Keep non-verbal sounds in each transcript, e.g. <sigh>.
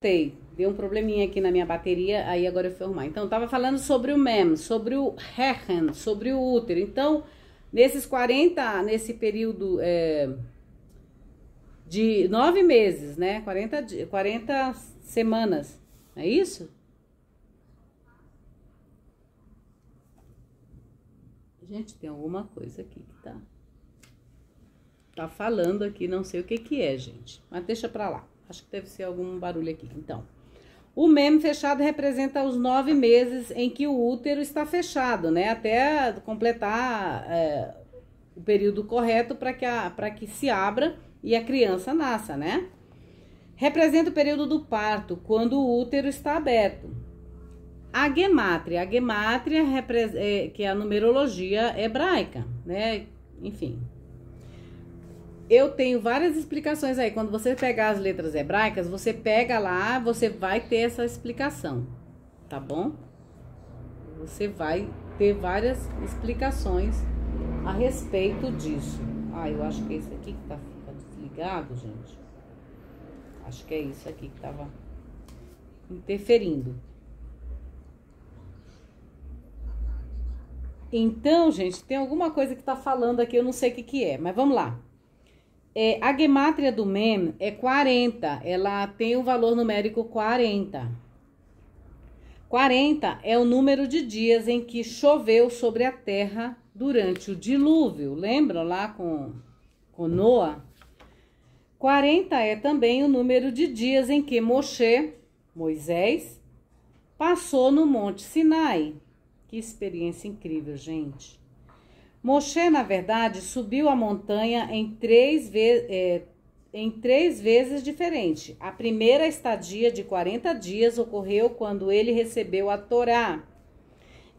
Voltei. Deu um probleminha aqui na minha bateria, aí agora eu fui arrumar. Então, eu tava falando sobre o MEM, sobre o Herren, sobre o útero. Então, nesses 40, nesse período é, de nove meses, né? 40, 40 semanas, é isso? Gente, tem alguma coisa aqui que tá, tá falando aqui, não sei o que que é, gente. Mas deixa pra lá. Acho que deve ser algum barulho aqui. Então, o meme fechado representa os nove meses em que o útero está fechado, né? Até completar é, o período correto para que, que se abra e a criança nasça, né? Representa o período do parto, quando o útero está aberto. A gemátria, a gemátria é, que é a numerologia hebraica, né? Enfim, eu tenho várias explicações aí. Quando você pegar as letras hebraicas, você pega lá, você vai ter essa explicação, tá bom? Você vai ter várias explicações a respeito disso. Ah, eu acho que é esse aqui que tá, desligado, gente. Acho que é isso aqui que tava interferindo. Então, gente, tem alguma coisa que tá falando aqui, eu não sei o que que é, mas vamos lá. É, a gemátria do mem é 40, ela tem o valor numérico 40. 40 é o número de dias em que choveu sobre a terra durante o dilúvio. Lembram lá com, com Noa? 40 é também o número de dias em que Moshe, Moisés, passou no Monte Sinai. Que experiência incrível, gente. Moshe, na verdade, subiu a montanha em três, é, em três vezes diferente. A primeira estadia de 40 dias ocorreu quando ele recebeu a Torá.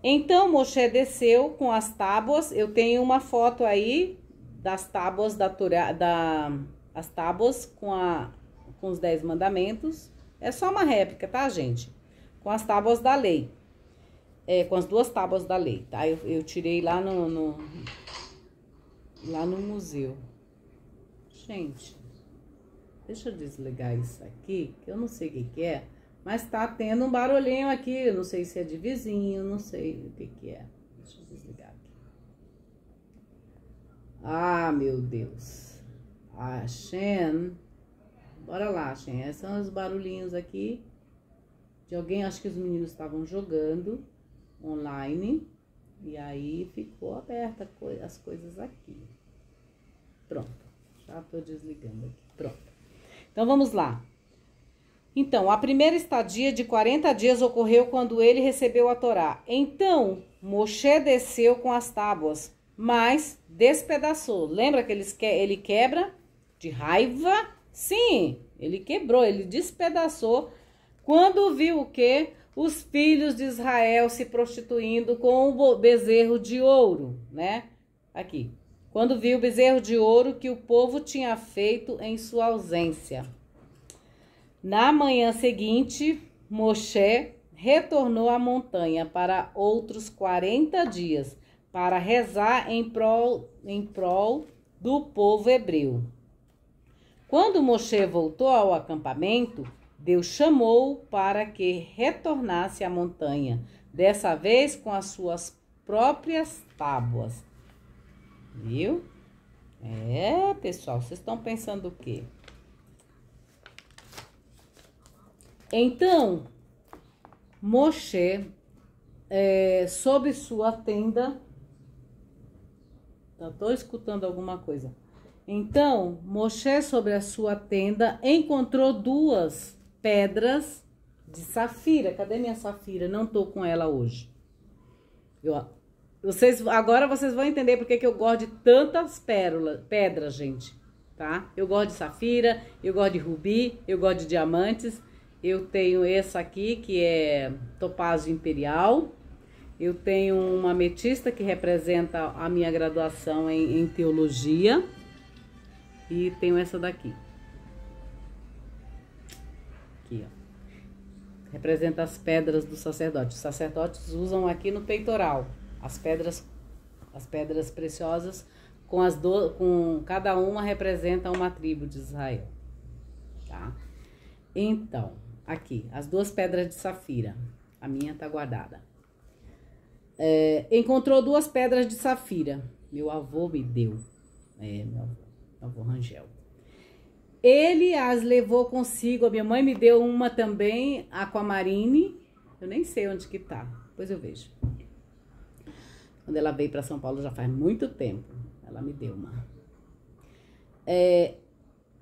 Então Moshe desceu com as tábuas. Eu tenho uma foto aí das tábuas da Torá, da, as tábuas com, a, com os dez mandamentos. É só uma réplica, tá, gente? Com as tábuas da lei é, com as duas tábuas da lei, tá? Eu, eu tirei lá no, no, lá no museu. Gente, deixa eu desligar isso aqui, que eu não sei o que, que é, mas tá tendo um barulhinho aqui, eu não sei se é de vizinho, não sei o que, que é. Deixa eu desligar aqui. Ah, meu Deus. A Shen. Bora lá, Shen. Esses são os barulhinhos aqui de alguém, acho que os meninos estavam jogando online e aí ficou aberta as coisas aqui. Pronto, já tô desligando aqui. Pronto. Então vamos lá. Então, a primeira estadia de 40 dias ocorreu quando ele recebeu a Torá. Então, Moshe desceu com as tábuas, mas despedaçou. Lembra que ele quebra de raiva? Sim, ele quebrou, ele despedaçou. Quando viu o que? os filhos de Israel se prostituindo com o bezerro de ouro, né? Aqui. Quando viu o bezerro de ouro que o povo tinha feito em sua ausência. Na manhã seguinte, Moshe retornou à montanha para outros 40 dias, para rezar em prol, em prol do povo hebreu. Quando Moshe voltou ao acampamento, Deus chamou para que retornasse à montanha, dessa vez com as suas próprias tábuas. Viu? É, pessoal, vocês estão pensando o quê? Então, Moshe, é, sob sua tenda. Estou tá, escutando alguma coisa. Então, Moshe, sobre a sua tenda, encontrou duas pedras de safira. Cadê minha safira? Não tô com ela hoje. Eu, vocês, agora vocês vão entender porque que eu gosto de tantas pérolas, pedras, gente, tá? Eu gosto de safira, eu gosto de rubi, eu gosto de diamantes. Eu tenho essa aqui, que é topázio imperial. Eu tenho uma ametista que representa a minha graduação em, em teologia. E tenho essa daqui. Aqui, ó. Representa as pedras do sacerdote. Os sacerdotes usam aqui no peitoral as pedras, as pedras preciosas com as do, com cada uma representa uma tribo de Israel, tá? Então, aqui, as duas pedras de safira. A minha tá guardada. É, encontrou duas pedras de safira. Meu avô me deu. É, meu avô, meu avô Rangel. Ele as levou consigo. A minha mãe me deu uma também, aquamarine. Eu nem sei onde que tá. Depois eu vejo. Quando ela veio para São Paulo já faz muito tempo. Ela me deu uma. É,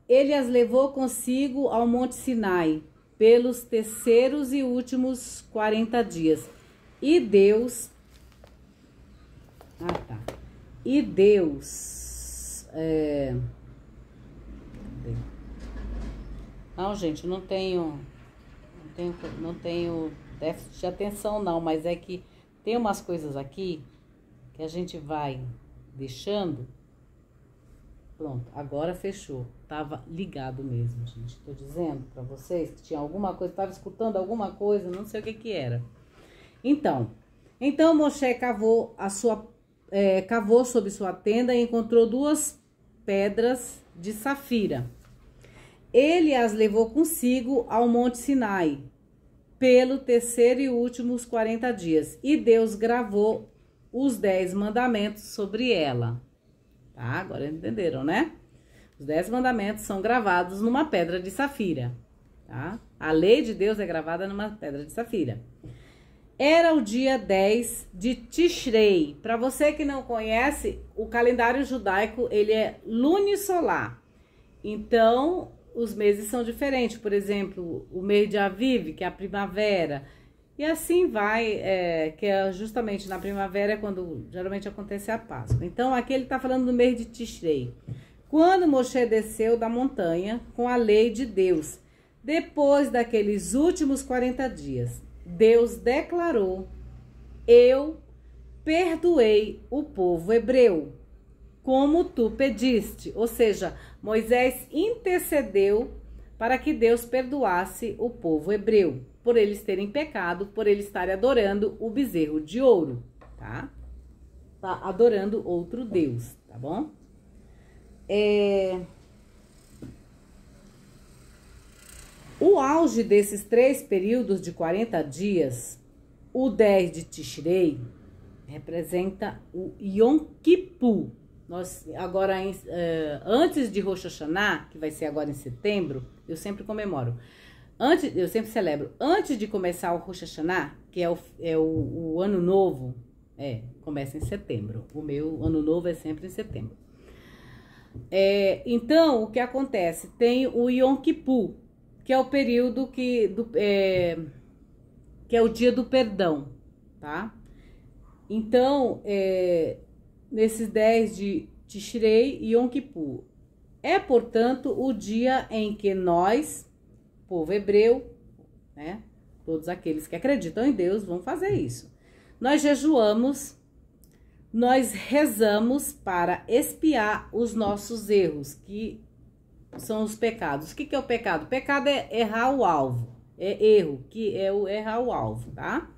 ele as levou consigo ao Monte Sinai pelos terceiros e últimos 40 dias. E Deus. Ah, tá. E Deus. É, Não, gente, não tenho, não tenho, não tenho déficit de atenção, não, mas é que tem umas coisas aqui que a gente vai deixando. Pronto, agora fechou. Tava ligado mesmo, gente. Tô dizendo para vocês que tinha alguma coisa, tava escutando alguma coisa, não sei o que que era. Então, então Moshe cavou a sua é, cavou sob sua tenda e encontrou duas pedras de safira ele as levou consigo ao Monte Sinai, pelo terceiro e último os 40 dias, e Deus gravou os dez mandamentos sobre ela. Tá, agora entenderam, né? Os dez mandamentos são gravados numa pedra de safira. Tá? A lei de Deus é gravada numa pedra de safira. Era o dia 10 de Tishrei. Para você que não conhece, o calendário judaico ele é lunisolar. Então, os meses são diferentes, por exemplo, o mês de Aviv, que é a primavera, e assim vai, é, que é justamente na primavera é quando geralmente acontece a Páscoa. Então aqui ele está falando do mês de Tishrei. Quando Moshe desceu da montanha com a lei de Deus, depois daqueles últimos 40 dias, Deus declarou: Eu perdoei o povo hebreu como tu pediste. Ou seja, Moisés intercedeu para que Deus perdoasse o povo hebreu por eles terem pecado, por eles estarem adorando o bezerro de ouro, tá? Tá adorando outro Deus, tá bom? É... O auge desses três períodos de 40 dias, o 10 de Tishrei, representa o Yom Kippur, nós agora em, eh, antes de Rosh Hashanah, que vai ser agora em setembro, eu sempre comemoro. Antes, eu sempre celebro. Antes de começar o Rosh Hashanah, que é o, é o, o ano novo, é, começa em setembro. O meu ano novo é sempre em setembro. É, então, o que acontece? Tem o Yom Kippur, que é o período que, do, é, que é o dia do perdão, tá? Então, é, nesses 10 de Tishrei e Yom Kippur. É, portanto, o dia em que nós, povo hebreu, né, todos aqueles que acreditam em Deus vão fazer isso. Nós jejuamos, nós rezamos para expiar os nossos erros, que são os pecados. O que, que é o pecado? O pecado é errar o alvo, é erro, que é o errar o alvo, tá?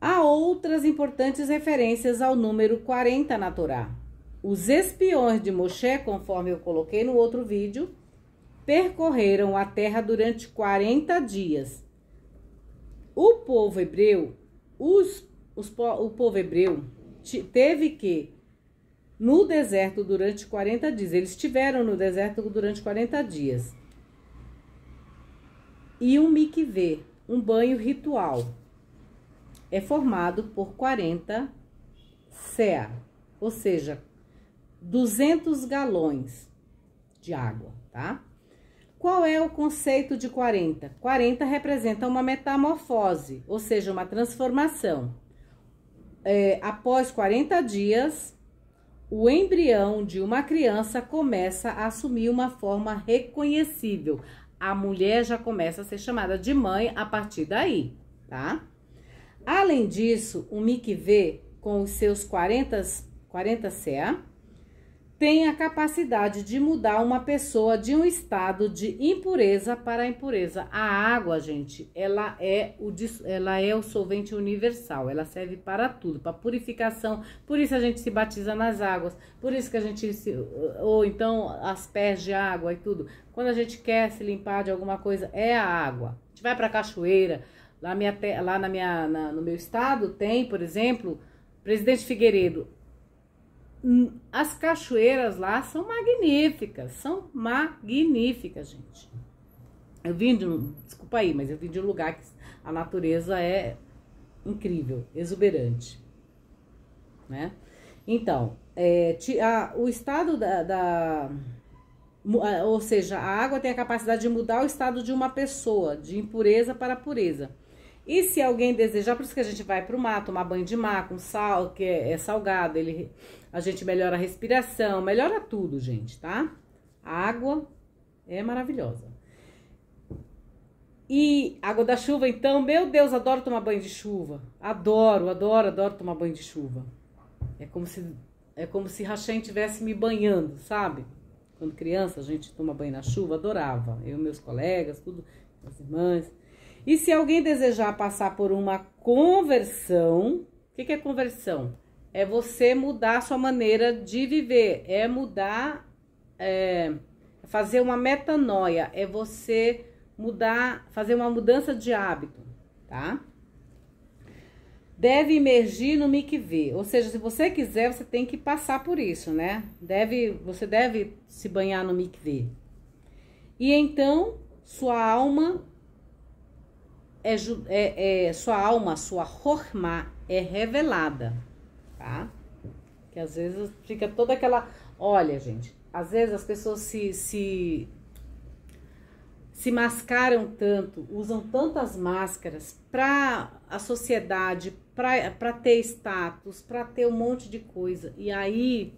Há outras importantes referências ao número 40 na Torá. Os espiões de Moshe, conforme eu coloquei no outro vídeo, percorreram a terra durante 40 dias. O povo hebreu, os, os, o povo hebreu teve que no deserto durante 40 dias. Eles estiveram no deserto durante 40 dias. E um mikvê, um banho ritual é formado por 40 CA, ou seja, 200 galões de água, tá? Qual é o conceito de 40? 40 representa uma metamorfose, ou seja, uma transformação. É, após 40 dias, o embrião de uma criança começa a assumir uma forma reconhecível. A mulher já começa a ser chamada de mãe a partir daí, tá? Além disso, o MIC-V, com os seus 40, 40 CA, tem a capacidade de mudar uma pessoa de um estado de impureza para impureza. A água, gente, ela é o, ela é o solvente universal, ela serve para tudo, para purificação. Por isso a gente se batiza nas águas, por isso que a gente se, ou então as pés de água e tudo. Quando a gente quer se limpar de alguma coisa, é a água. A gente vai para a cachoeira, Lá, minha, lá na minha, na, no meu estado tem, por exemplo, Presidente Figueiredo. Hum, as cachoeiras lá são magníficas, são magníficas, gente. Eu vim de um, desculpa aí, mas eu vim de um lugar que a natureza é incrível, exuberante, né? Então, é, a, o estado da, da ou seja, a água tem a capacidade de mudar o estado de uma pessoa, de impureza para pureza. E se alguém desejar, por isso que a gente vai para o mar, tomar banho de mar com sal, que é, é salgado, ele, a gente melhora a respiração, melhora tudo, gente, tá? A água é maravilhosa. E água da chuva, então, meu Deus, adoro tomar banho de chuva. Adoro, adoro, adoro tomar banho de chuva. É como se é como se Hashem estivesse me banhando, sabe? Quando criança, a gente toma banho na chuva, adorava. Eu, meus colegas, tudo, minhas irmãs. E se alguém desejar passar por uma conversão, o que, que é conversão? É você mudar a sua maneira de viver, é mudar, é, fazer uma metanoia, é você mudar, fazer uma mudança de hábito, tá? Deve emergir no mikvê, ou seja, se você quiser, você tem que passar por isso, né? Deve, você deve se banhar no mikvê. E então sua alma é, é, é, sua alma, sua Rohma é revelada, tá? Que às vezes fica toda aquela. Olha, gente, às vezes as pessoas se, se, se mascaram tanto, usam tantas máscaras para a sociedade, para ter status, para ter um monte de coisa. E aí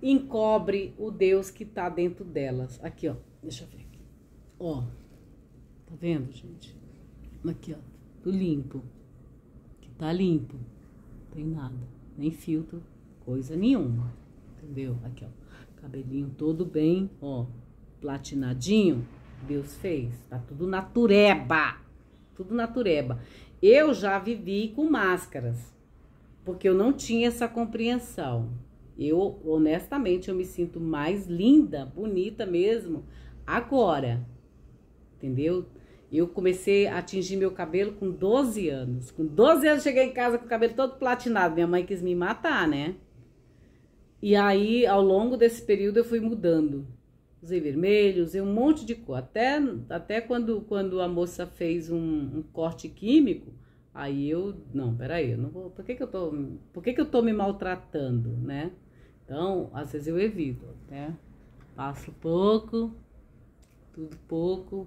encobre o Deus que tá dentro delas. Aqui, ó. Deixa eu ver aqui. Ó. Tá vendo, gente? Aqui, ó. Do limpo. Que tá limpo. Não tem nada. Nem filtro, coisa nenhuma. Entendeu? Aqui, ó. Cabelinho todo bem, ó. Platinadinho. Deus fez. Tá tudo natureba. Tudo natureba. Eu já vivi com máscaras. Porque eu não tinha essa compreensão. Eu, honestamente, eu me sinto mais linda, bonita mesmo agora. Entendeu? Eu comecei a atingir meu cabelo com 12 anos. Com 12 anos cheguei em casa com o cabelo todo platinado. Minha mãe quis me matar, né? E aí, ao longo desse período, eu fui mudando. Usei vermelho, usei um monte de cor. Até, até quando, quando a moça fez um, um corte químico, aí eu, não, peraí, eu não vou, por que que eu tô, por que que eu tô me maltratando, né? Então, às vezes eu evito, né? Passo pouco, tudo pouco,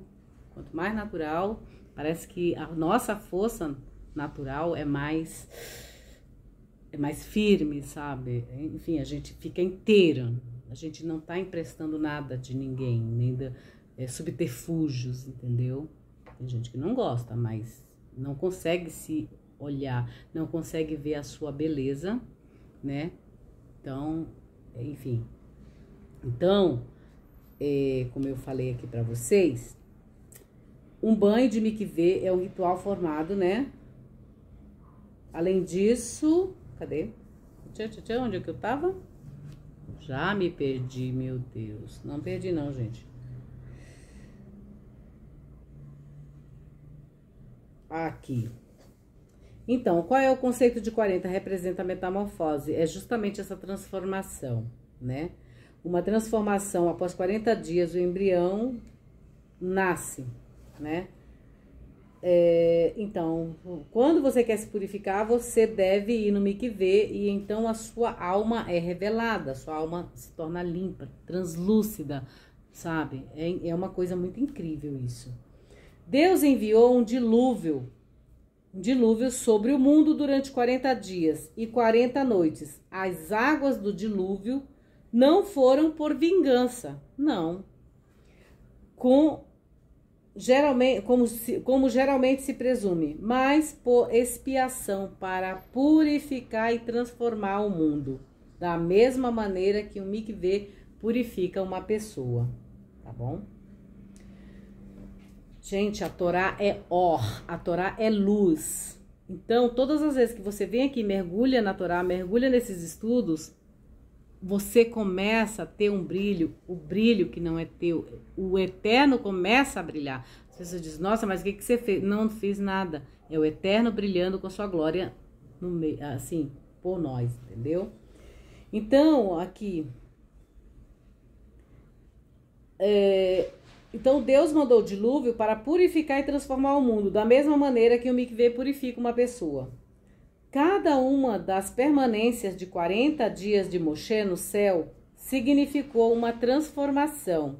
Quanto mais natural, parece que a nossa força natural é mais é mais firme, sabe? Enfim, a gente fica inteira. A gente não tá emprestando nada de ninguém, nem de é, subterfúgios, entendeu? Tem gente que não gosta, mas não consegue se olhar, não consegue ver a sua beleza, né? Então, enfim. Então, é, como eu falei aqui para vocês, um banho de mikvê é um ritual formado, né? Além disso, cadê? onde é que eu tava? Já me perdi, meu Deus. Não perdi não, gente. Aqui. Então, qual é o conceito de 40? Representa a metamorfose. É justamente essa transformação, né? Uma transformação após 40 dias, o embrião nasce né? É, então, quando você quer se purificar, você deve ir no mikvê e então a sua alma é revelada, sua alma se torna limpa, translúcida, sabe? É, é uma coisa muito incrível isso. Deus enviou um dilúvio, um dilúvio sobre o mundo durante 40 dias e 40 noites. As águas do dilúvio não foram por vingança, não. Com geralmente, como, se, como geralmente se presume, mas por expiação para purificar e transformar o mundo, da mesma maneira que o mikveh purifica uma pessoa, tá bom? Gente, a Torá é or, a Torá é luz. Então, todas as vezes que você vem aqui, mergulha na Torá, mergulha nesses estudos, você começa a ter um brilho, o brilho que não é teu, o eterno começa a brilhar. As pessoas dizem, nossa, mas o que, que você fez? Não fiz nada. É o eterno brilhando com a sua glória, no meio, assim, por nós, entendeu? Então, aqui. É, então, Deus mandou o dilúvio para purificar e transformar o mundo, da mesma maneira que o mikveh purifica uma pessoa. Cada uma das permanências de 40 dias de Moshe no céu significou uma transformação.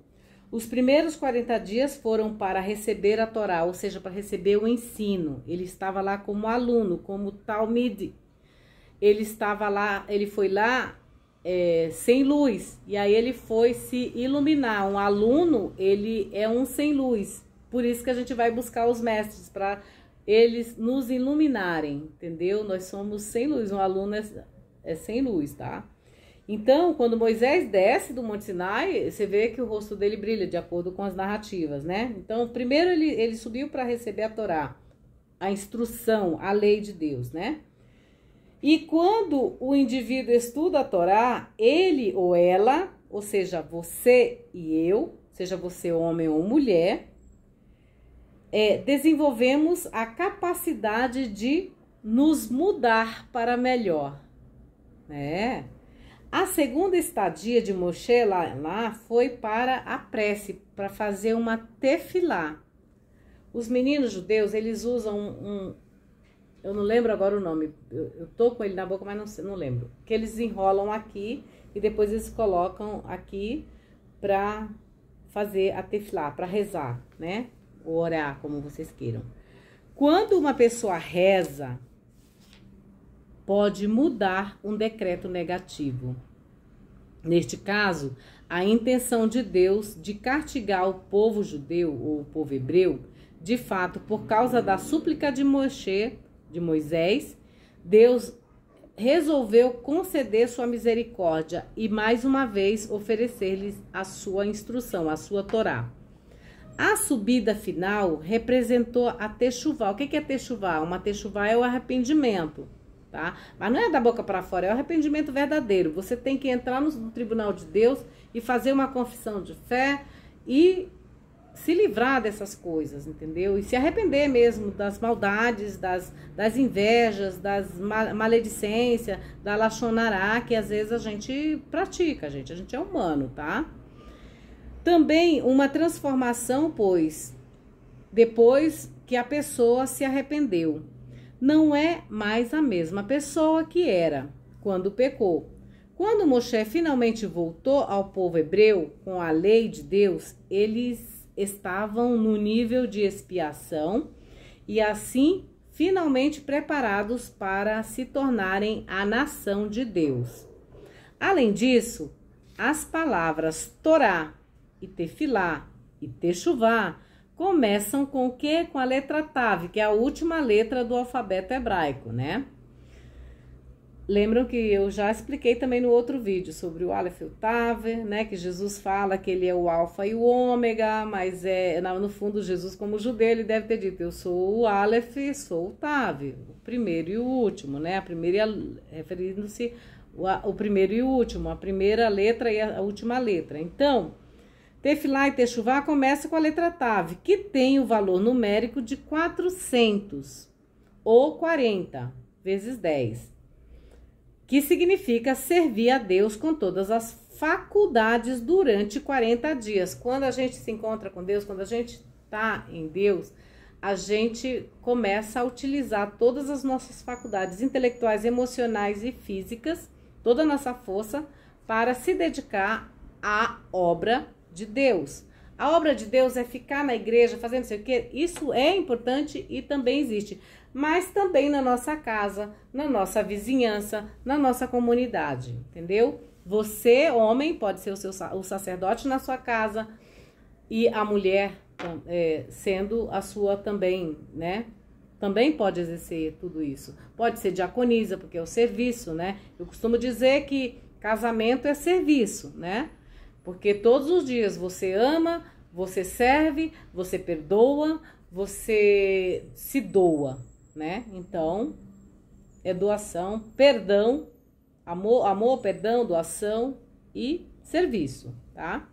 Os primeiros 40 dias foram para receber a Torá, ou seja, para receber o ensino. Ele estava lá como aluno, como Talmud. Ele estava lá, ele foi lá é, sem luz, e aí ele foi se iluminar. Um aluno, ele é um sem luz. Por isso que a gente vai buscar os mestres para eles nos iluminarem, entendeu? Nós somos sem luz, um aluno é, é sem luz, tá? Então, quando Moisés desce do Monte Sinai, você vê que o rosto dele brilha de acordo com as narrativas, né? Então, primeiro ele, ele subiu para receber a Torá, a instrução, a lei de Deus, né? E quando o indivíduo estuda a Torá, ele ou ela, ou seja, você e eu, seja você homem ou mulher, é, desenvolvemos a capacidade de nos mudar para melhor. Né? A segunda estadia de Moshe lá, lá foi para a prece, para fazer uma tefilá. Os meninos judeus, eles usam um, um eu não lembro agora o nome, eu, eu tô com ele na boca, mas não, não lembro. Que eles enrolam aqui e depois eles colocam aqui para fazer a tefilá, para rezar, né? ou orar, como vocês queiram. Quando uma pessoa reza, pode mudar um decreto negativo. Neste caso, a intenção de Deus de castigar o povo judeu ou o povo hebreu, de fato, por causa da súplica de Moisés, de Moisés, Deus resolveu conceder sua misericórdia e mais uma vez oferecer-lhes a sua instrução, a sua Torá. A subida final representou a texuval. O que é texuval? Uma texuval é o arrependimento, tá? Mas não é da boca para fora, é o arrependimento verdadeiro. Você tem que entrar no tribunal de Deus e fazer uma confissão de fé e se livrar dessas coisas, entendeu? E se arrepender mesmo das maldades, das, das invejas, das maledicências, da lachonará que às vezes a gente pratica, gente. A gente é humano, tá? Também uma transformação, pois, depois que a pessoa se arrependeu. Não é mais a mesma pessoa que era quando pecou. Quando Moshe finalmente voltou ao povo hebreu com a lei de Deus, eles estavam no nível de expiação e assim finalmente preparados para se tornarem a nação de Deus. Além disso, as palavras Torá e tefilá e techuvá começam com o quê? Com a letra Tav, que é a última letra do alfabeto hebraico, né? Lembram que eu já expliquei também no outro vídeo sobre o Aleph e o Tav, né? Que Jesus fala que ele é o alfa e o ômega, mas é no fundo Jesus como judeu ele deve ter dito eu sou o Aleph e sou o Tav, o primeiro e o último, né? A primeira referindo-se o primeiro e o último, a primeira letra e a última letra. Então, Tefilá e Techuvá começa com a letra Tav, que tem o valor numérico de 400 ou 40 vezes 10, que significa servir a Deus com todas as faculdades durante 40 dias. Quando a gente se encontra com Deus, quando a gente está em Deus, a gente começa a utilizar todas as nossas faculdades intelectuais, emocionais e físicas, toda a nossa força, para se dedicar à obra de Deus. A obra de Deus é ficar na igreja fazendo sei o quê. Isso é importante e também existe. Mas também na nossa casa, na nossa vizinhança, na nossa comunidade, entendeu? Você, homem, pode ser o, seu, o sacerdote na sua casa e a mulher é, sendo a sua também, né? Também pode exercer tudo isso. Pode ser diaconisa, porque é o serviço, né? Eu costumo dizer que casamento é serviço, né? Porque todos os dias você ama, você serve, você perdoa, você se doa, né? Então, é doação, perdão, amor, amor, perdão, doação e serviço, tá?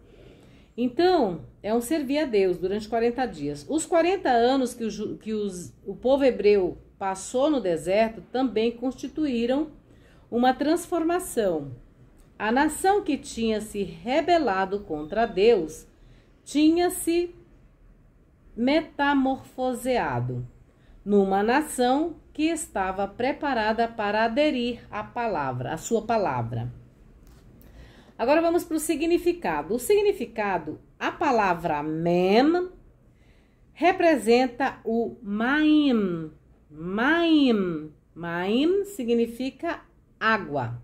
Então, é um servir a Deus durante 40 dias. Os 40 anos que, o, que os, o povo hebreu passou no deserto também constituíram uma transformação a nação que tinha se rebelado contra Deus tinha se metamorfoseado numa nação que estava preparada para aderir à palavra, à sua palavra. Agora vamos para o significado. O significado, a palavra mem representa o maim. Maim, maim significa água.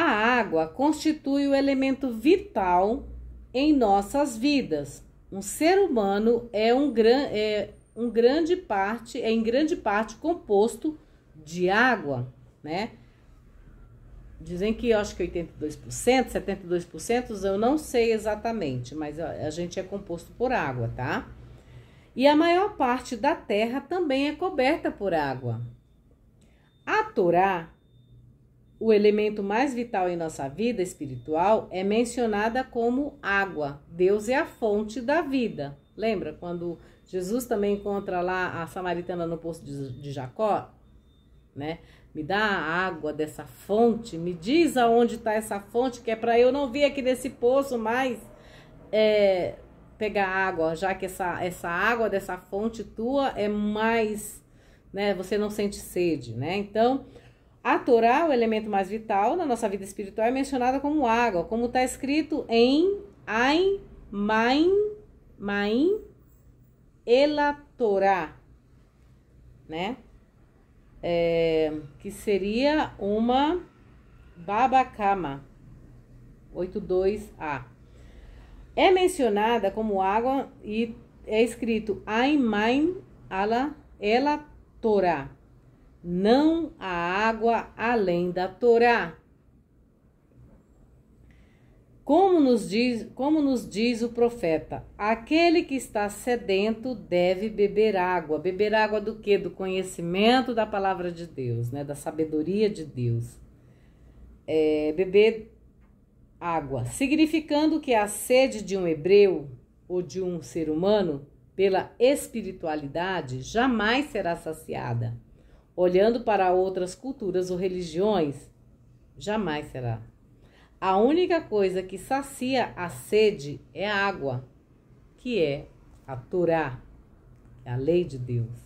A água constitui o elemento vital em nossas vidas. Um ser humano é um, gran, é um grande parte, é em grande parte composto de água, né? Dizem que eu acho que 82%, 72%, eu não sei exatamente, mas a gente é composto por água, tá? E a maior parte da terra também é coberta por água. A Torá o elemento mais vital em nossa vida espiritual é mencionada como água. Deus é a fonte da vida. Lembra quando Jesus também encontra lá a samaritana no poço de, de Jacó, né? Me dá a água dessa fonte, me diz aonde está essa fonte, que é para eu não vir aqui nesse poço mais é, pegar água, já que essa, essa água dessa fonte tua é mais, né? Você não sente sede, né? Então, a Torá, é o elemento mais vital na nossa vida espiritual, é mencionada como água, como está escrito em Ain, Main, Main, Ela Torá, né? É, que seria uma babacama 82A. É mencionada como água e é escrito Ain, Main, Ala, Ela Torá não há água além da Torá. Como nos, diz, como nos diz o profeta, aquele que está sedento deve beber água. Beber água do que? Do conhecimento da palavra de Deus, né? da sabedoria de Deus. É, beber água, significando que a sede de um hebreu ou de um ser humano pela espiritualidade jamais será saciada olhando para outras culturas ou religiões? Jamais será. A única coisa que sacia a sede é a água, que é a Torá, a lei de Deus,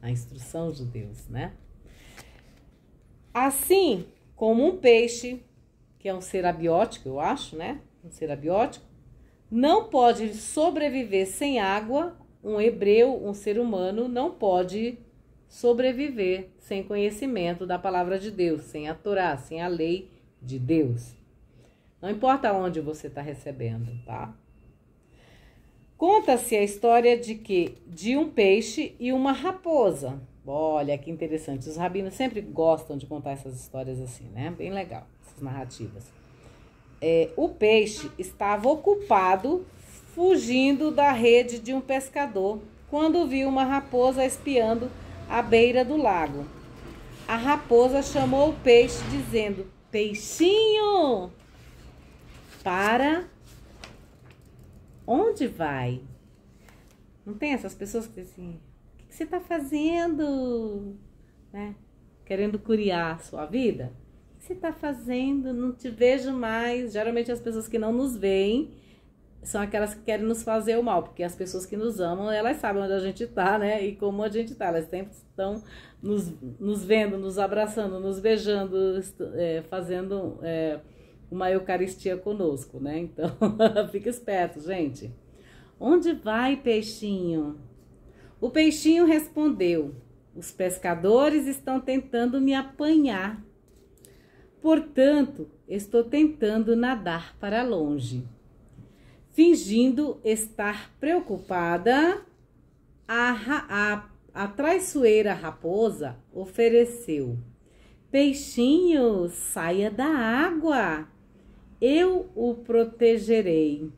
a instrução de Deus, né? Assim como um peixe, que é um ser abiótico, eu acho, né? Um ser abiótico, não pode sobreviver sem água, um hebreu, um ser humano, não pode sobreviver sem conhecimento da palavra de Deus, sem a Torá, sem a lei de Deus. Não importa onde você está recebendo, tá? Conta-se a história de que de um peixe e uma raposa. Olha que interessante, os rabinos sempre gostam de contar essas histórias assim, né? Bem legal, essas narrativas. É, o peixe estava ocupado fugindo da rede de um pescador quando viu uma raposa espiando à beira do lago. A raposa chamou o peixe, dizendo: Peixinho, para onde vai? Não tem essas pessoas que dizem assim: O que você está fazendo? Né? Querendo curiar a sua vida? O que você está fazendo? Não te vejo mais. Geralmente as pessoas que não nos veem são aquelas que querem nos fazer o mal, porque as pessoas que nos amam, elas sabem onde a gente está, né? E como a gente está, elas sempre estão nos, nos vendo, nos abraçando, nos beijando, é, fazendo é, uma Eucaristia conosco, né? Então, <laughs> fica esperto, gente. Onde vai, peixinho? O peixinho respondeu: Os pescadores estão tentando me apanhar. Portanto, estou tentando nadar para longe fingindo estar preocupada, a, a, a traiçoeira raposa ofereceu: Peixinho, saia da água, eu o protegerei.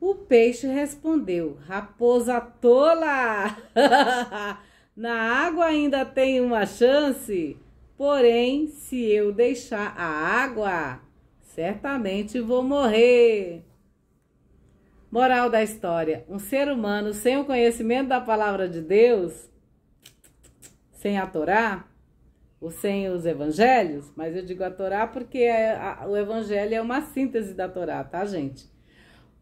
O peixe respondeu: Raposa tola! <laughs> Na água ainda tem uma chance, porém, se eu deixar a água, certamente vou morrer. Moral da história: um ser humano sem o conhecimento da palavra de Deus, sem a Torá, ou sem os evangelhos, mas eu digo a Torá porque é a, o evangelho é uma síntese da Torá, tá, gente?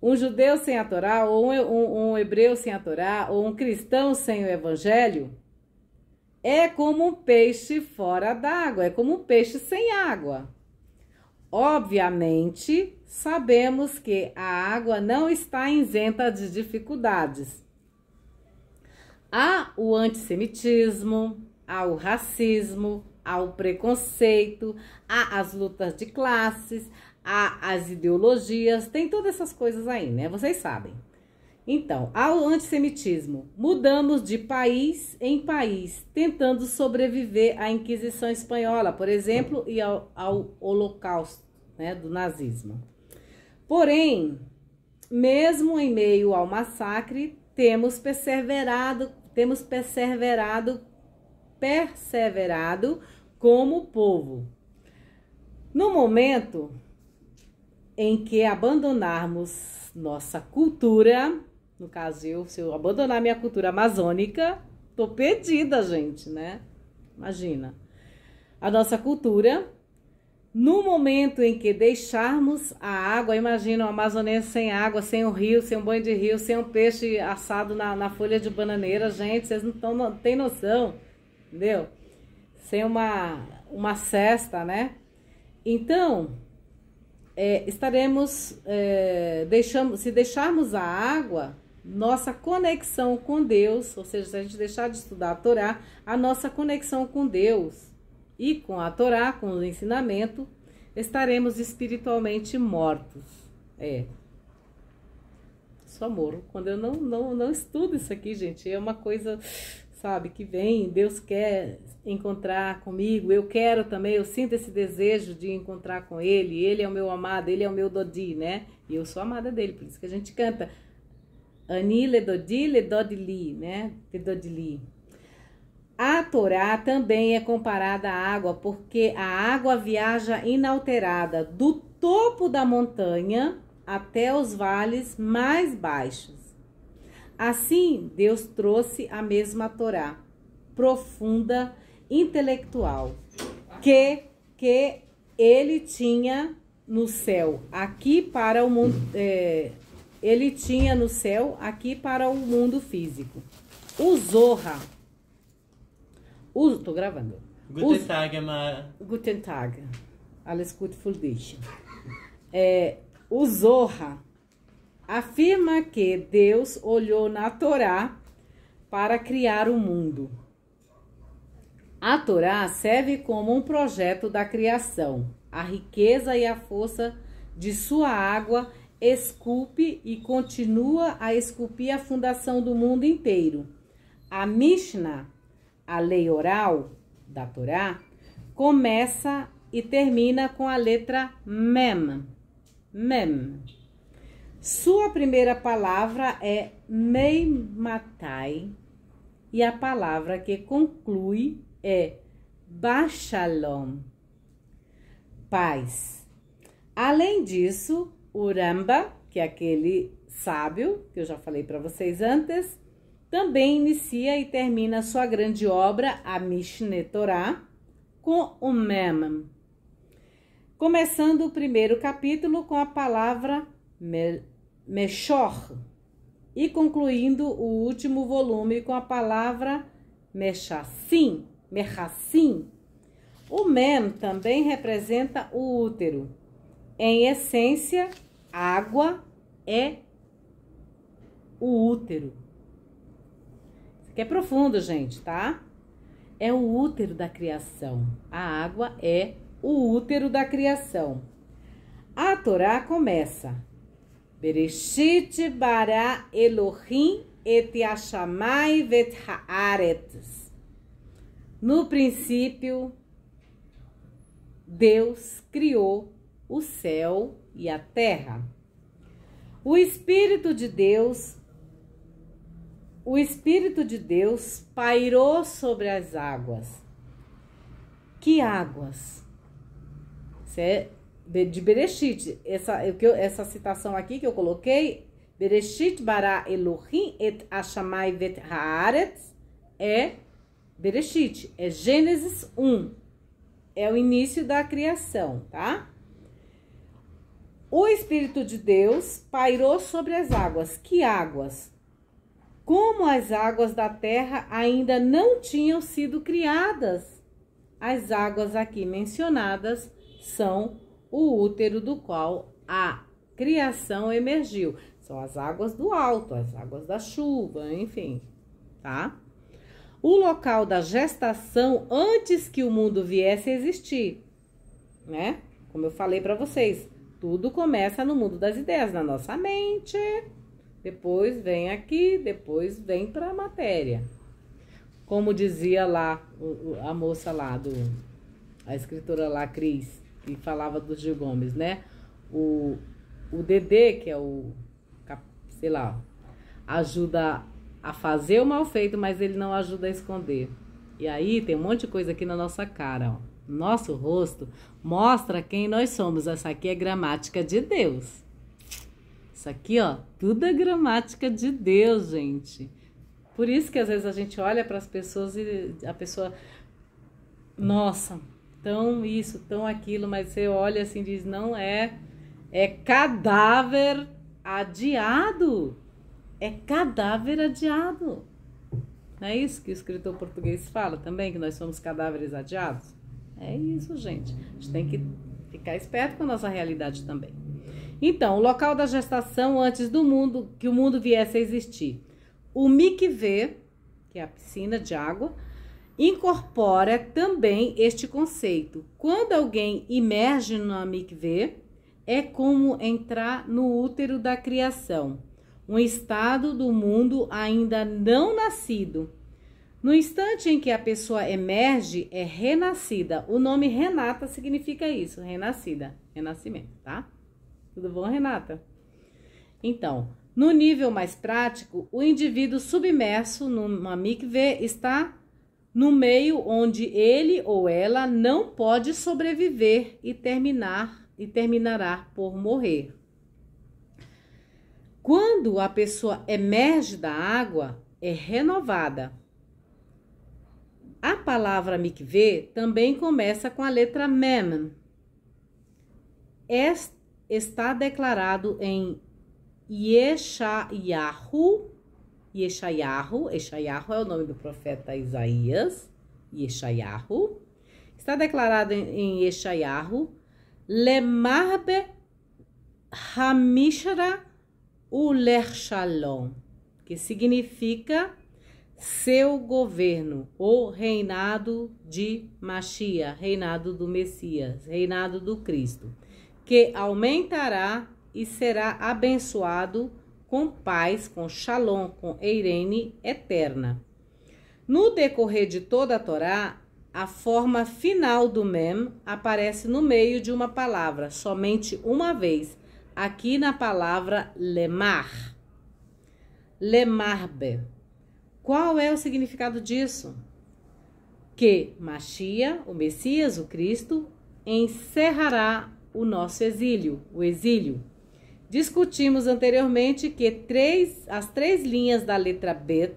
Um judeu sem a Torá, ou um, um, um hebreu sem a Torá, ou um cristão sem o evangelho, é como um peixe fora d'água, é como um peixe sem água. Obviamente, sabemos que a água não está isenta de dificuldades. Há o antissemitismo, há o racismo, há o preconceito, há as lutas de classes, há as ideologias, tem todas essas coisas aí, né? Vocês sabem. Então, ao antissemitismo, mudamos de país em país, tentando sobreviver à Inquisição Espanhola, por exemplo, e ao, ao Holocausto né, do nazismo. Porém, mesmo em meio ao massacre, temos perseverado, temos perseverado, perseverado como povo. No momento em que abandonarmos nossa cultura, no caso eu, se eu abandonar minha cultura amazônica, tô perdida, gente, né? Imagina. A nossa cultura no momento em que deixarmos a água, imagina o amazonense sem água, sem o um rio, sem um banho de rio, sem um peixe assado na, na folha de bananeira, gente, vocês não, tão, não noção, entendeu? Sem uma, uma cesta, né? Então, é, estaremos, é, deixamos, se deixarmos a água, nossa conexão com Deus, ou seja, se a gente deixar de estudar a Torá, a nossa conexão com Deus e com a Torá, com o ensinamento, estaremos espiritualmente mortos. É. Só amor. Quando eu não, não, não estudo isso aqui, gente, é uma coisa, sabe, que vem, Deus quer encontrar comigo, eu quero também, eu sinto esse desejo de encontrar com Ele, Ele é o meu amado, Ele é o meu Dodi, né? E eu sou amada dele, por isso que a gente canta. Anile Dodi, le Dodili, né? Dodili. A Torá também é comparada à água, porque a água viaja inalterada do topo da montanha até os vales mais baixos. Assim, Deus trouxe a mesma Torá, profunda, intelectual, que, que ele tinha no céu, aqui para o mundo. É, ele tinha no céu, aqui para o mundo físico. O Zorra Uso, tô gravando. Guten Tag, uma. Guten Tag. Alles gut für dich. É, o Zohar afirma que Deus olhou na Torá para criar o mundo. A Torá serve como um projeto da criação. A riqueza e a força de sua água esculpe e continua a esculpir a fundação do mundo inteiro. A Mishnah a lei oral da Torá começa e termina com a letra mem. Mem. Sua primeira palavra é meimatai e a palavra que conclui é bashalom. Paz. Além disso, Uramba, que é aquele sábio que eu já falei para vocês antes, também inicia e termina sua grande obra, a Mishne Torah, com o Mem. Começando o primeiro capítulo com a palavra Meshor e concluindo o último volume com a palavra Mechassim, Mechassim. O Mem também representa o útero. Em essência, água é o útero que é profundo, gente, tá? É o útero da criação. A água é o útero da criação. A Torá começa. Bereshit bara Elohim et yashamai vet haaretz. No princípio, Deus criou o céu e a terra. O Espírito de Deus o Espírito de Deus pairou sobre as águas. Que águas? Isso é de Bereshit. Essa, essa citação aqui que eu coloquei, Bereshit bara Elohim et Ashamai vet haaretz, é Bereshit, é Gênesis 1. É o início da criação, tá? O Espírito de Deus pairou sobre as águas. Que águas? como as águas da terra ainda não tinham sido criadas. As águas aqui mencionadas são o útero do qual a criação emergiu. São as águas do alto, as águas da chuva, enfim, tá? O local da gestação antes que o mundo viesse a existir, né? Como eu falei para vocês, tudo começa no mundo das ideias, na nossa mente, depois vem aqui, depois vem para a matéria. Como dizia lá a moça lá do a escritora lá Cris, que falava do Gil Gomes, né? O o DD, que é o sei lá, ajuda a fazer o mal feito, mas ele não ajuda a esconder. E aí tem um monte de coisa aqui na nossa cara, ó. Nosso rosto mostra quem nós somos. Essa aqui é gramática de Deus. Isso aqui, ó, tudo é gramática de Deus, gente. Por isso que às vezes a gente olha para as pessoas e a pessoa, nossa, tão isso, tão aquilo, mas você olha assim e diz, não é, é cadáver adiado. É cadáver adiado. Não é isso que o escritor português fala também, que nós somos cadáveres adiados? É isso, gente. A gente tem que ficar esperto com a nossa realidade também. Então, o local da gestação antes do mundo, que o mundo viesse a existir. O MICV, que é a piscina de água, incorpora também este conceito. Quando alguém emerge no MICV, é como entrar no útero da criação, um estado do mundo ainda não nascido. No instante em que a pessoa emerge, é renascida. O nome Renata significa isso, renascida, renascimento, tá? Tudo bom, Renata? Então, no nível mais prático, o indivíduo submerso numa mikveh está no meio onde ele ou ela não pode sobreviver e terminar e terminará por morrer. Quando a pessoa emerge da água, é renovada. A palavra mikve também começa com a letra mem. Esta está declarado em Yeshayahu. Yeshayahu, Yeshayahu é o nome do profeta Isaías. Yeshayahu. Está declarado em, Yeshayahu. Lemarbe Hamishra Uler Shalom, que significa seu governo, o reinado de Machia, reinado do Messias, reinado do Cristo que aumentará e será abençoado com paz, com shalom, com eirene eterna. No decorrer de toda a Torá, a forma final do mem aparece no meio de uma palavra, somente uma vez, aqui na palavra lemar. Lemarbe. Qual é o significado disso? Que Machia, o Messias, o Cristo, encerrará o nosso exílio, o exílio. Discutimos anteriormente que três, as três linhas da letra BET,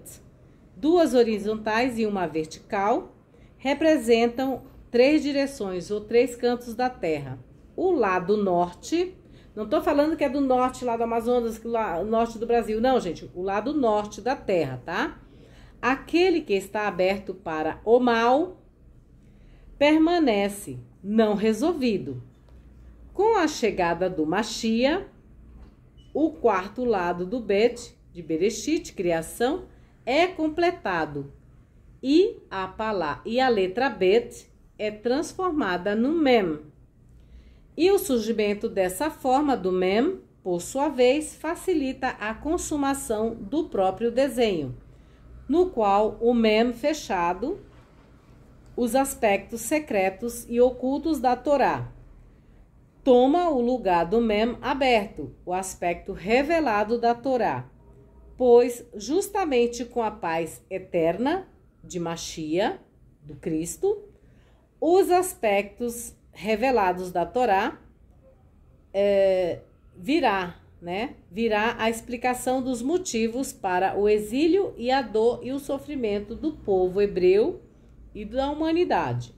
duas horizontais e uma vertical, representam três direções ou três cantos da Terra. O lado norte, não estou falando que é do norte lá do Amazonas, lá, norte do Brasil, não, gente, o lado norte da Terra, tá? Aquele que está aberto para o mal permanece não resolvido. Com a chegada do Machia, o quarto lado do Bet, de Bereshit, criação, é completado e a palavra e a letra Bet é transformada no Mem. E o surgimento dessa forma do Mem, por sua vez, facilita a consumação do próprio desenho, no qual o Mem fechado os aspectos secretos e ocultos da Torá, toma o lugar do Mem aberto, o aspecto revelado da Torá, pois justamente com a paz eterna de Machia, do Cristo, os aspectos revelados da Torá é, virá, né? Virá a explicação dos motivos para o exílio e a dor e o sofrimento do povo hebreu e da humanidade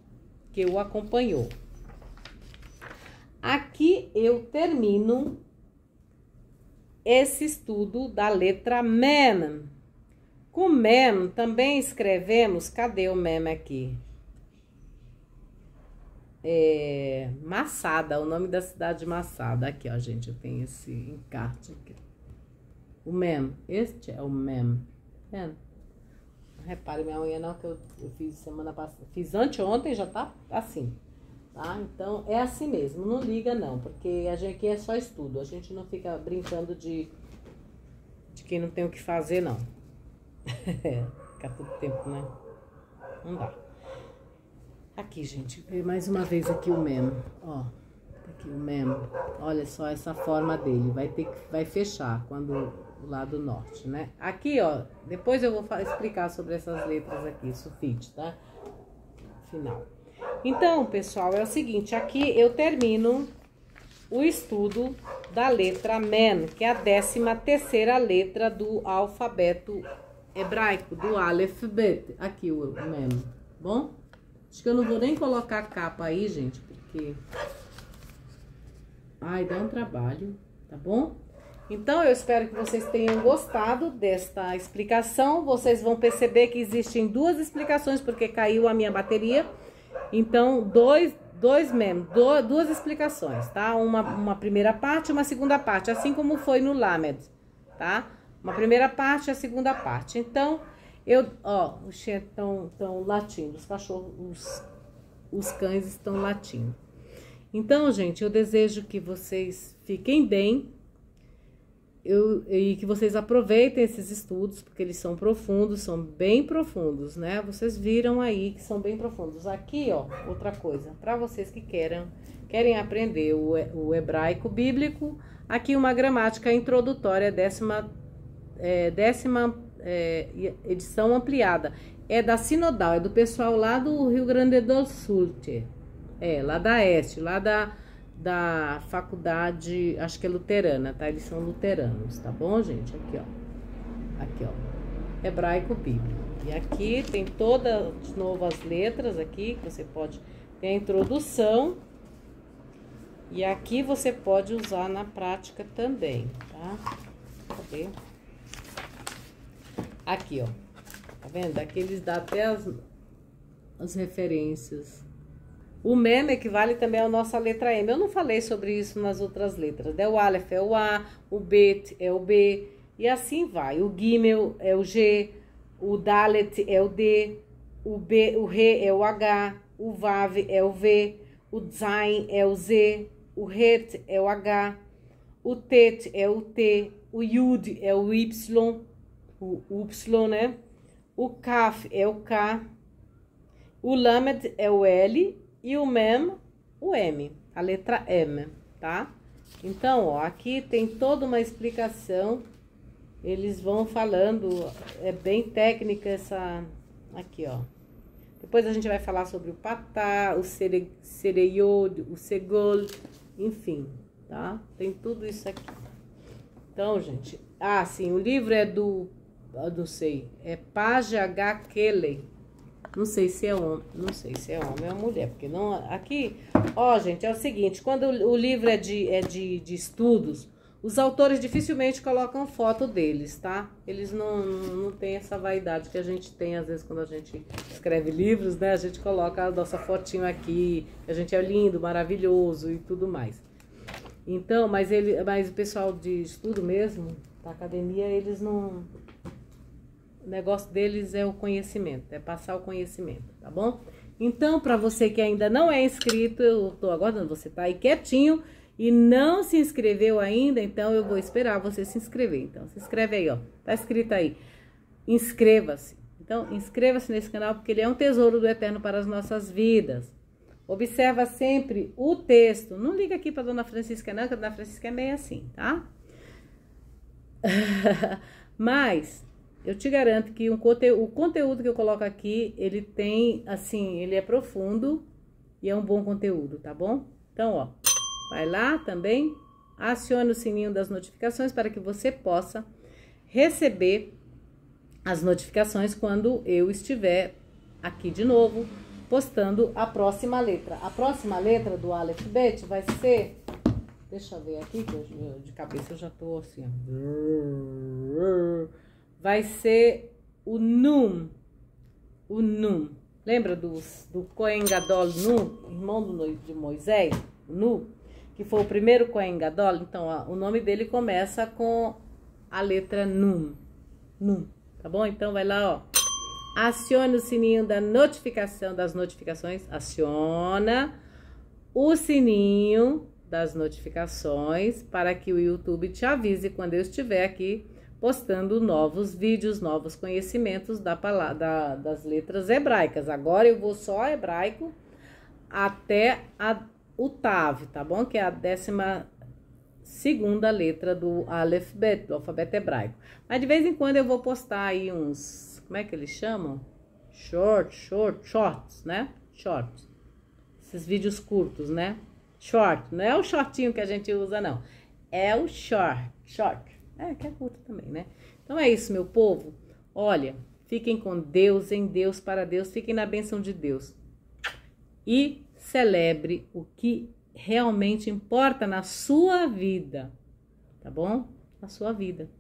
que o acompanhou. Aqui eu termino esse estudo da letra MEM. Com MEM também escrevemos, cadê o MEM aqui? É, Massada, o nome da cidade de Massada. Aqui, ó, gente, eu tenho esse encarte aqui. O MEM, este é o MEM. Repare minha unha não que eu, eu fiz semana passada. Fiz anteontem, já tá assim tá? Então é assim mesmo, não liga não, porque a gente aqui é só estudo, a gente não fica brincando de de quem não tem o que fazer não. <laughs> É, fica todo tempo, né? Não dá. Aqui, gente, mais uma vez aqui o memo, ó. Aqui o memo. Olha só essa forma dele, vai ter que vai fechar quando o lado norte, né? Aqui, ó, depois eu vou explicar sobre essas letras aqui, sufite, tá? Final. Então, pessoal, é o seguinte, aqui eu termino o estudo da letra men, que é a décima terceira letra do alfabeto hebraico, do Aleph Bet, aqui o men, bom? Acho que eu não vou nem colocar a capa aí, gente, porque... Ai, dá um trabalho, tá bom? Então, eu espero que vocês tenham gostado desta explicação. Vocês vão perceber que existem duas explicações, porque caiu a minha bateria. Então, dois, dois membros, duas explicações, tá? Uma, uma primeira parte e uma segunda parte, assim como foi no Lamed, tá? Uma primeira parte e a segunda parte. Então, eu, ó, os cães é estão, latindo, os cachorros, os, os cães estão latindo. Então, gente, eu desejo que vocês fiquem bem, eu, e que vocês aproveitem esses estudos, porque eles são profundos, são bem profundos, né? Vocês viram aí que são bem profundos. Aqui, ó, outra coisa, para vocês que querem querem aprender o, o, hebraico bíblico, aqui uma gramática introdutória, décima, é, décima é, edição ampliada. É da Sinodal, é do pessoal lá do Rio Grande do Sul, é, lá da Este, lá da da faculdade, acho que é luterana, tá? Eles são luteranos, tá bom, gente? Aqui, ó. Aqui, ó. Hebraico bíblico. E aqui tem todas as novas letras aqui, que você pode tem a introdução. E aqui você pode usar na prática também, tá? Cadê? Aqui, ó. Tá vendo? Aqui eles dão até as, as referências o mem equivale também à nossa letra M. Eu não falei sobre isso nas outras letras. O Aleph é o A, o Bet é o B, e assim vai. O Gimel é o G, o Dalet é o D, o, B, o Re é o H, o Vav é o V, o Zain é o Z, o Het é o H, o Tet é o T, o Yud é o Y, o Y, né? O Kaf é o K, o Lamed é o L e o mem, o M, a letra M, tá? Então, ó, aqui tem toda uma explicação, eles vão falando, é bem técnica essa, aqui, ó. Depois a gente vai falar sobre o patá, o cere, o segol, enfim, tá? Tem tudo isso aqui. Então, gente, ah, sim, o livro é do, eu não sei, é Page H. Kelly, não sei se é homem, não sei se é homem ou mulher, porque não aqui, ó, gente, é o seguinte, quando o livro é de é de, de estudos, os autores dificilmente colocam foto deles, tá? Eles não, não têm essa vaidade que a gente tem, às vezes, quando a gente escreve livros, né? A gente coloca a nossa fotinho aqui, a gente é lindo, maravilhoso e tudo mais. Então, mas ele, mas o pessoal de estudo mesmo, da academia, eles não o negócio deles é o conhecimento, é passar o conhecimento, tá bom? Então, para você que ainda não é inscrito, eu estou aguardando, você tá aí quietinho e não se inscreveu ainda, então eu vou esperar você se inscrever. Então, se inscreve aí, ó. Tá escrito aí. Inscreva-se. Então, inscreva-se nesse canal porque ele é um tesouro do eterno para as nossas vidas. Observa sempre o texto. Não liga aqui para Dona Francisca, não, que a Dona Francisca é meio assim, tá? <laughs> Mas eu te garanto que um conte o conteúdo que eu coloco aqui, ele tem, assim, ele é profundo e é um bom conteúdo, tá bom? Então, ó, vai lá também, acione o sininho das notificações para que você possa receber as notificações quando eu estiver aqui de novo postando a próxima letra. A próxima letra do Aleph Bet vai ser Deixa eu ver aqui, que eu, de cabeça eu já tô assim, ó vai ser o Num. O Num. Lembra dos, do Coen Gadol irmão do noivo de Moisés, o que foi o primeiro Coen Gadol? Então, ó, o nome dele começa com a letra Num. Num, tá bom? Então vai lá, ó. Acione o sininho da notificação das notificações, aciona o sininho das notificações para que o YouTube te avise quando eu estiver aqui postando novos vídeos, novos conhecimentos da, da, das letras hebraicas. Agora eu vou só hebraico até a, o Tav, tá bom? Que é a décima segunda letra do alfabeto, do alfabeto hebraico. Mas de vez em quando eu vou postar aí uns, como é que eles chamam? Short, short, shorts, né? Shorts. Esses vídeos curtos, né? Short, não é o shortinho que a gente usa não. É o short, short. É, que é curta também, né? Então é isso, meu povo. Olha, fiquem com Deus, em Deus, para Deus, fiquem na bênção de Deus. E celebre o que realmente importa na sua vida, tá bom? Na sua vida.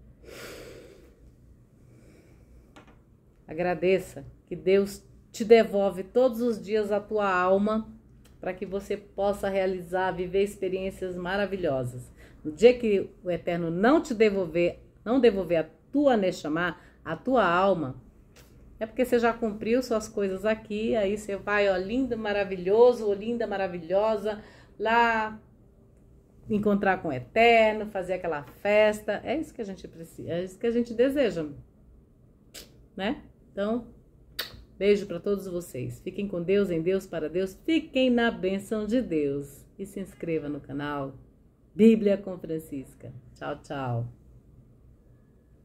Agradeça que Deus te devolve todos os dias a tua alma para que você possa realizar, viver experiências maravilhosas. No dia que o Eterno não te devolver, não devolver a tua Neshama, a tua alma, é porque você já cumpriu suas coisas aqui, aí você vai, ó, lindo, maravilhoso, ó, linda, maravilhosa, lá encontrar com o Eterno, fazer aquela festa. É isso que a gente precisa, é isso que a gente deseja. Né? Então, beijo para todos vocês. Fiquem com Deus, em Deus, para Deus. Fiquem na benção de Deus e se inscreva no canal. Bíblia com Francisca. Tchau, tchau.